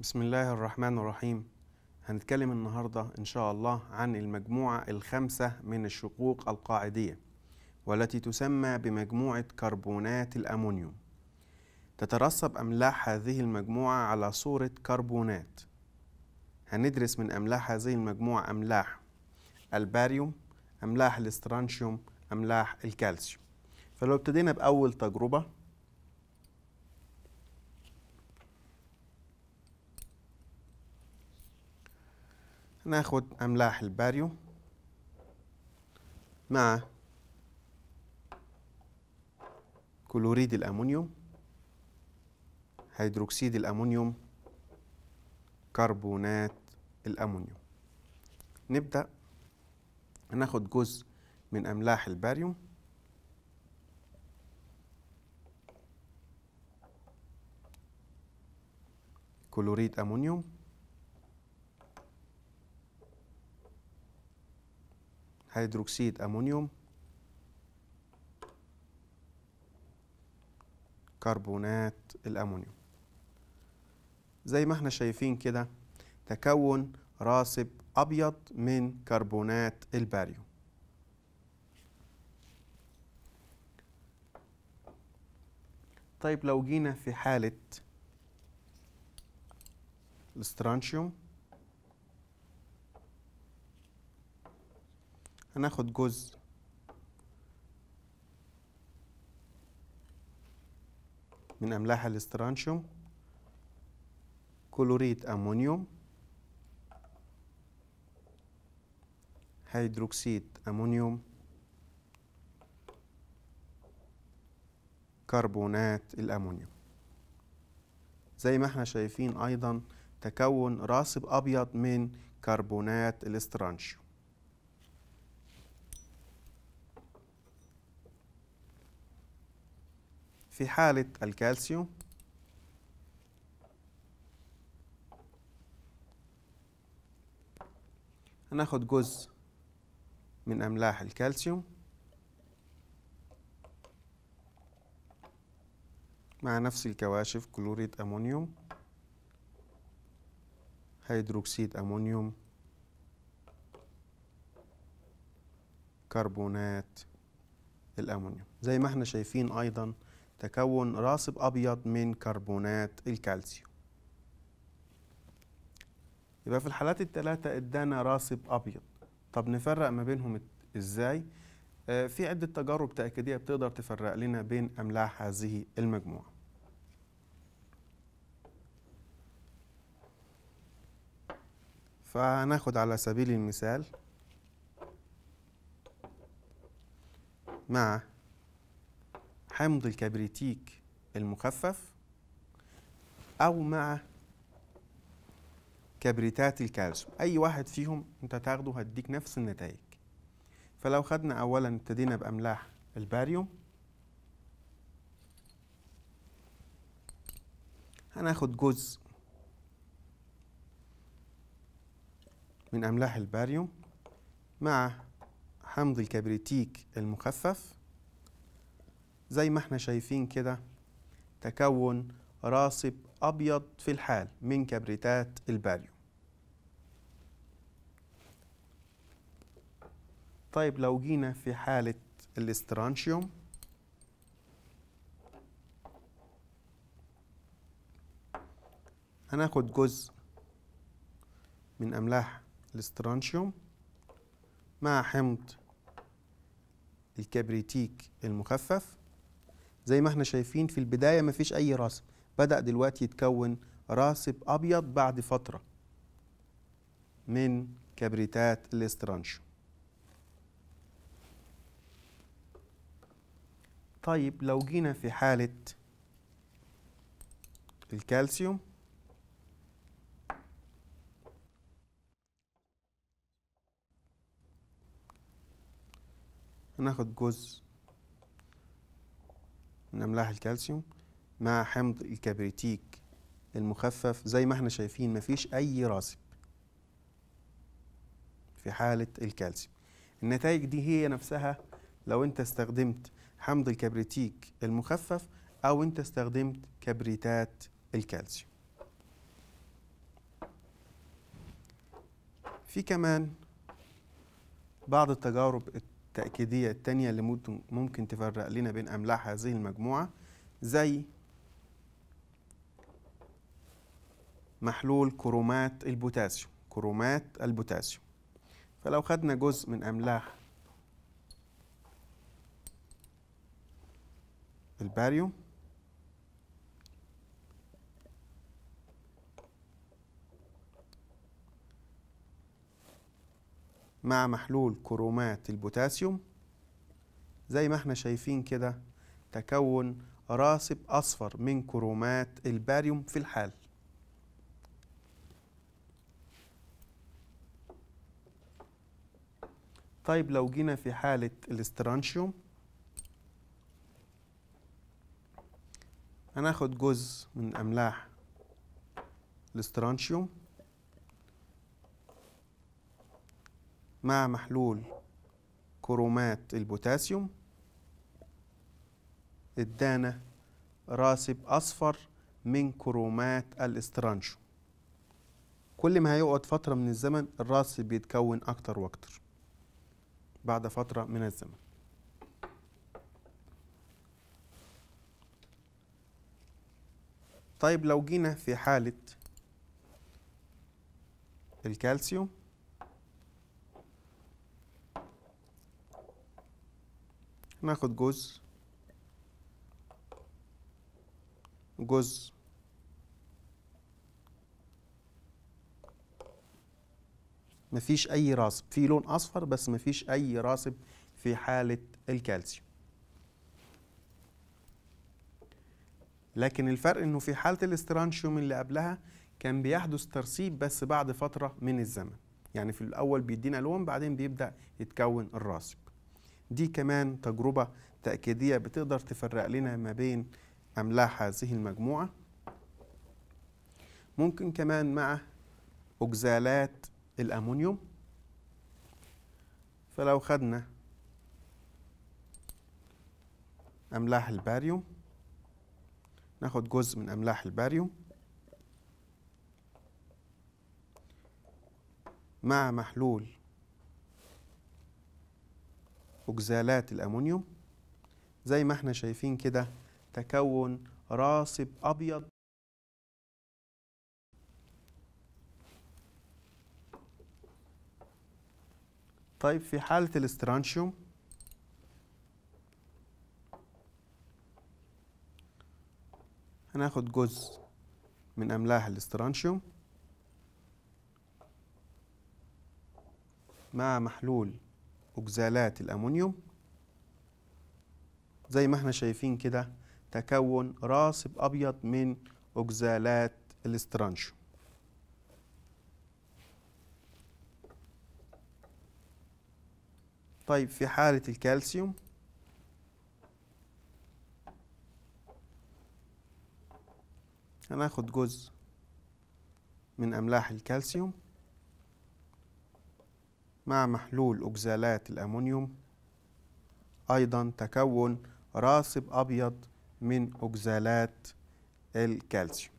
بسم الله الرحمن الرحيم هنتكلم النهاردة إن شاء الله عن المجموعة الخامسة من الشقوق القاعدية والتي تسمى بمجموعة كربونات الأمونيوم تترسب أملاح هذه المجموعة على صورة كربونات هندرس من أملاح هذه المجموعة أملاح الباريوم أملاح الاسترانشيوم أملاح الكالسيوم فلو ابتدينا بأول تجربة ناخد أملاح الباريوم مع كلوريد الأمونيوم هيدروكسيد الأمونيوم كربونات الأمونيوم نبدأ ناخد جزء من أملاح الباريوم كلوريد أمونيوم هيدروكسيد امونيوم كربونات الامونيوم زي ما احنا شايفين كده تكون راسب ابيض من كربونات الباريوم طيب لو جينا في حاله الاسترانشيوم هناخد جزء من أملاح الاسترانشوم كلوريد أمونيوم هيدروكسيد أمونيوم كربونات الأمونيوم زي ما احنا شايفين أيضا تكون راسب أبيض من كربونات الاسترانشيوم في حالة الكالسيوم هناخد جزء من أملاح الكالسيوم مع نفس الكواشف كلوريد أمونيوم هيدروكسيد أمونيوم كربونات الأمونيوم زي ما احنا شايفين أيضا تكون راسب أبيض من كربونات الكالسيوم يبقى في الحالات الثلاثة ادانا راسب أبيض طب نفرق ما بينهم إزاي؟ آه، في عدة تجارب تأكيدية بتقدر تفرق لنا بين أملاح هذه المجموعة فهناخد على سبيل المثال مع حمض الكبريتيك المخفف أو مع كبريتات الكالسيوم أي واحد فيهم أنت تاخده هديك نفس النتائج فلو خدنا أولا ابتدينا بأملاح الباريوم هناخد جزء من أملاح الباريوم مع حمض الكبريتيك المخفف زي ما احنا شايفين كده تكون راسب أبيض في الحال من كبريتات الباريوم طيب لو جينا في حالة الاسترانشيوم هناخد جزء من أملاح الاسترانشيوم مع حمض الكبريتيك المخفف زي ما احنا شايفين في البداية مفيش أي راسب بدأ دلوقتي يتكون راسب أبيض بعد فترة من كبريتات الاسترانشو طيب لو جينا في حالة الكالسيوم هناخد جزء من أملاح الكالسيوم مع حمض الكبريتيك المخفف زي ما احنا شايفين مفيش أي راسب في حالة الكالسيوم النتائج دي هي نفسها لو انت استخدمت حمض الكبريتيك المخفف أو انت استخدمت كبريتات الكالسيوم في كمان بعض التجارب التأكيدية التانية اللي ممكن تفرق لنا بين أملاح هذه المجموعة زي محلول كرومات البوتاسيوم كرومات البوتاسيوم فلو خدنا جزء من أملاح الباريوم مع محلول كرومات البوتاسيوم زي ما احنا شايفين كده تكون راسب أصفر من كرومات الباريوم في الحال طيب لو جينا في حالة الاسترانشيوم هناخد جزء من أملاح الاسترانشيوم مع محلول كرومات البوتاسيوم ادانا راسب أصفر من كرومات الاسترانشو كل ما هيقعد فترة من الزمن الراسب بيتكون أكتر وأكتر بعد فترة من الزمن طيب لو جينا في حالة الكالسيوم ناخد جزء جزء مفيش اي راسب في لون اصفر بس مفيش اي راسب في حاله الكالسيوم لكن الفرق انه في حاله الاسترانشيوم اللي قبلها كان بيحدث ترسيب بس بعد فتره من الزمن يعني في الاول بيدينا لون بعدين بيبدا يتكون الراسب دي كمان تجربة تأكيدية بتقدر تفرق لنا ما بين أملاح هذه المجموعة ممكن كمان مع أجزالات الأمونيوم فلو خدنا أملاح الباريوم ناخد جزء من أملاح الباريوم مع محلول أكزالات الأمونيوم زي ما احنا شايفين كده تكون راسب أبيض طيب في حالة الاسترانشيوم هناخد جزء من أملاح الاسترانشيوم مع محلول أكزالات الأمونيوم زي ما احنا شايفين كده تكون راسب أبيض من أكزالات الاسترانشو طيب في حالة الكالسيوم هناخد جزء من أملاح الكالسيوم مع محلول أكزالات الأمونيوم أيضا تكون راسب أبيض من أكزالات الكالسيوم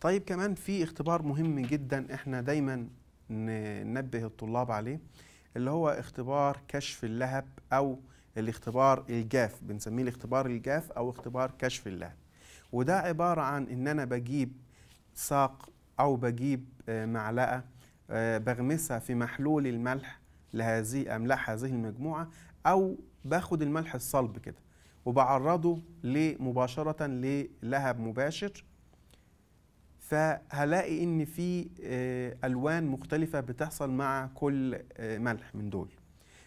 طيب كمان في اختبار مهم جدا احنا دايما ننبه الطلاب عليه اللي هو اختبار كشف اللهب او الاختبار الجاف بنسميه الاختبار الجاف او اختبار كشف اللهب وده عبارة عن إن أنا بجيب ساق أو بجيب آه، معلقة آه، بغمسها في محلول الملح لهذه أملاح هذه المجموعة أو باخد الملح الصلب كده وبعرضه مباشرة للهب مباشر فهلاقي ان في آه، الوان مختلفه بتحصل مع كل ملح من دول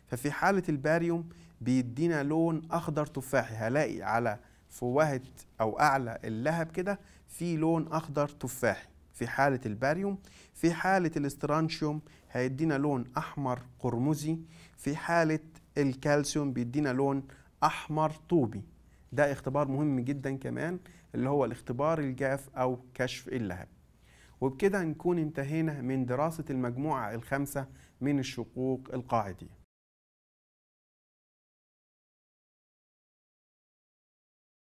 ففي حاله الباريوم بيدينا لون اخضر تفاحي هلاقي على في وهد او اعلى اللهب كده في لون اخضر تفاحي في حاله الباريوم في حاله الاسترانشيوم هيدينا لون احمر قرمزي في حاله الكالسيوم بيدينا لون احمر طوبي ده اختبار مهم جدا كمان اللي هو الاختبار الجاف او كشف اللهب وبكده نكون انتهينا من دراسه المجموعه الخامسه من الشقوق القاعديه